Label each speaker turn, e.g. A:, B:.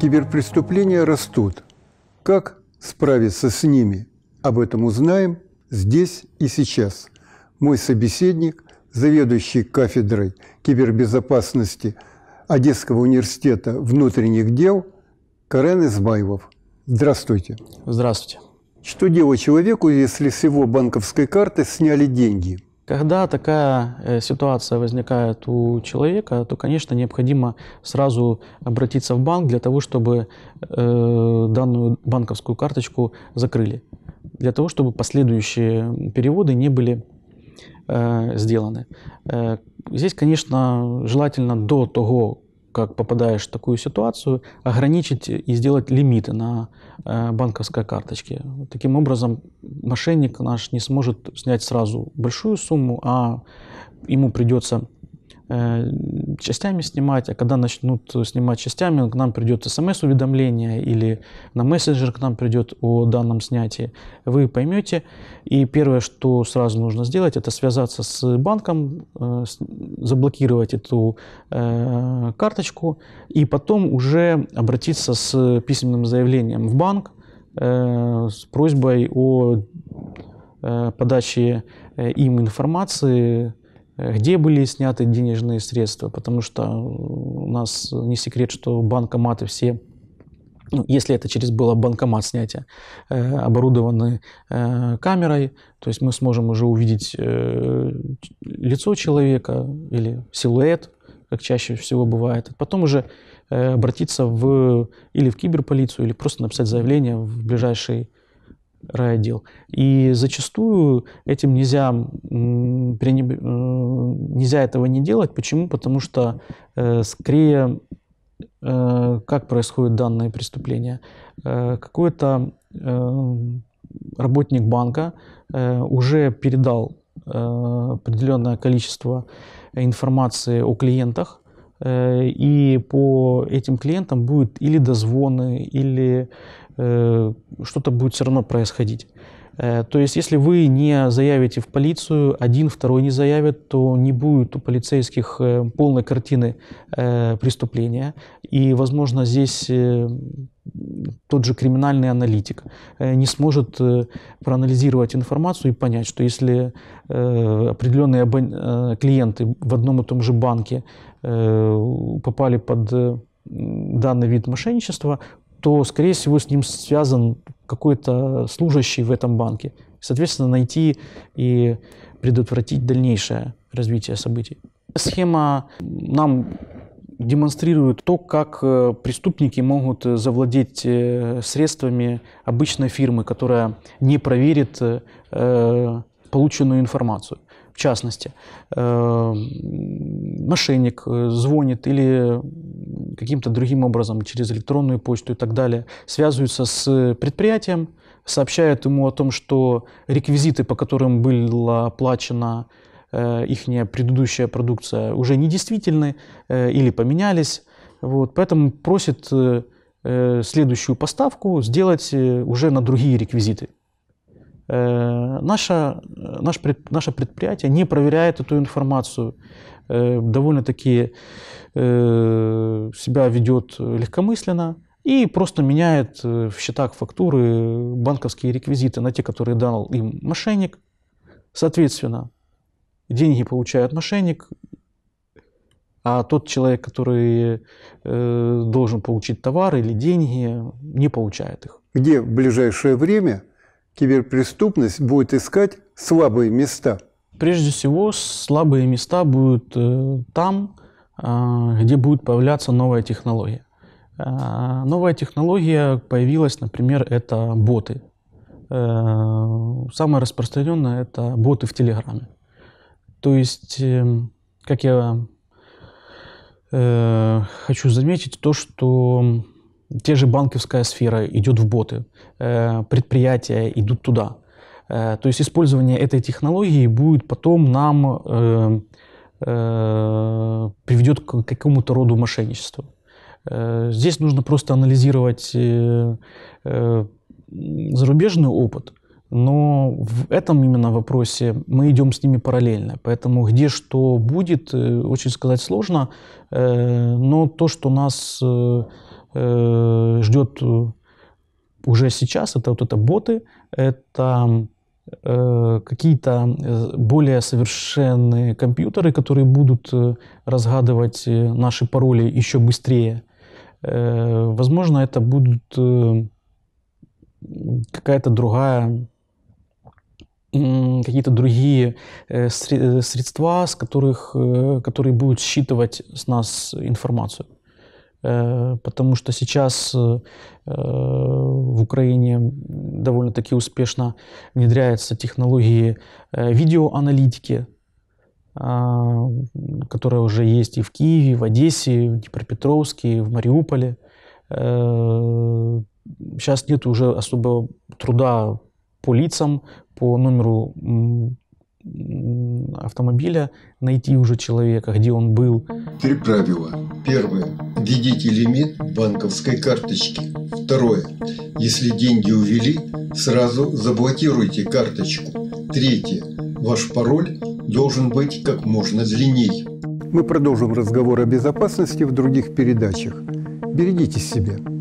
A: Киберпреступления растут. Как справиться с ними? Об этом узнаем здесь и сейчас. Мой собеседник, заведующий кафедрой кибербезопасности Одесского университета внутренних дел Карен Избаевов. Здравствуйте. Здравствуйте. Что делать человеку, если с его банковской карты сняли деньги –
B: когда такая э, ситуация возникает у человека, то, конечно, необходимо сразу обратиться в банк для того, чтобы э, данную банковскую карточку закрыли, для того, чтобы последующие переводы не были э, сделаны. здесь, конечно, желательно до того, как попадаешь в такую ситуацию, ограничить и сделать лимиты на э, банковской карточке. Таким образом, мошенник наш не сможет снять сразу большую сумму, а ему придется Э, частями снимать, а когда начнут э, снимать частями, к нам придет смс-уведомление или на мессенджер к нам придет о данном снятии, вы поймете. И первое, что сразу нужно сделать, это связаться с банком, э, заблокировать эту карточку и потом уже обратиться с письменным заявлением в банк с просьбой о подаче им информации Э, где были сняты денежные средства, потому что э, у нас не секрет, что банкоматы все ну, если это через было банкомат снятия, э, оборудованы э, камерой, то есть мы сможем уже увидеть э, лицо человека или силуэт, как чаще всего бывает. Потом уже э, обратиться в, или в киберполицию, или просто написать заявление в ближайший райотдел. И зачастую этим нельзя, пренеб... Э, нельзя этого не делать. Почему? Потому что э, скорее э, как происходит данное преступление? Э, Какой-то э, работник банка э, уже передал э, определенное количество информации о клиентах, Э, и по этим клиентам будет или дозвоны, или э, что-то будет все равно происходить. Э, то есть, если вы не заявите в полицию, один, второй не заявит, то не будет у полицейских э, полной картины э, преступления. И, возможно, здесь тот же криминальный аналитик не сможет проанализировать информацию и понять, что если определенные клиенты в одном и том же банке попали под данный вид мошенничества, то, скорее всего, с ним связан какой-то служащий в этом банке. Соответственно, найти и предотвратить дальнейшее развитие событий. Схема нам демонстрирует то, как э, преступники могут э, завладеть э, средствами обычной фирмы, которая не проверит полученную информацию в частности, э, мошенник э, звонит или каким-то другим образом через электронную почту и так далее, связывается с предприятием, сообщает ему о том, что реквизиты, по которым была оплачена э, их предыдущая продукция, уже недействительны или поменялись. Вот, поэтому просит следующую поставку сделать уже на другие реквизиты. Э, наша э, наш, наше предприятие не проверяет эту информацию, э, довольно-таки себя ведет легкомысленно и просто меняет в счетах фактуры банковские реквизиты на те, которые дал им мошенник. Соответственно, деньги получает мошенник, а тот человек, который должен получить товар или деньги, не получает их.
A: Где в ближайшее время киберпреступность будет искать слабые места?
B: Прежде всего, слабые места будут э, там, э, где будет появляться новая технология. Э, новая технология появилась, например, это боты. Самое распространенное – это боты в Телеграме. То есть, как я хочу заметить, то, что те же банковская сфера идет в боты, э, предприятия идут туда. Э, то есть использование этой технологии будет потом нам э, приведет к какому-то роду мошенничеству. Здесь нужно просто анализировать зарубежный опыт, но в этом именно вопросе мы идем с ними параллельно. Поэтому где что будет, очень сказать сложно, но то, что нас э, ждет э, уже сейчас, это вот это боты, это э, какие-то э, более совершенные компьютеры, которые будут э, разгадывать наши пароли еще быстрее. Э, возможно, это будут э, какая-то другая какие-то другие средства, с которых, которые будут считывать с нас информацию. Э, потому что сейчас э, э, в Украине довольно-таки успешно внедряются технологии видеоаналитики, а, которая уже есть и в Киеве, в Одессе, в Днепропетровске, в Мариуполе. Сейчас нет уже особо труда по лицам, по номеру автомобиля найти уже человека, где он был.
A: Три правила. Первое. Введите лимит банковской карточки. Второе. Если деньги увели, сразу заблокируйте карточку. Третье. Ваш пароль должен быть как можно длинней. Мы продолжим разговор о безопасности в других передачах. Берегите себя.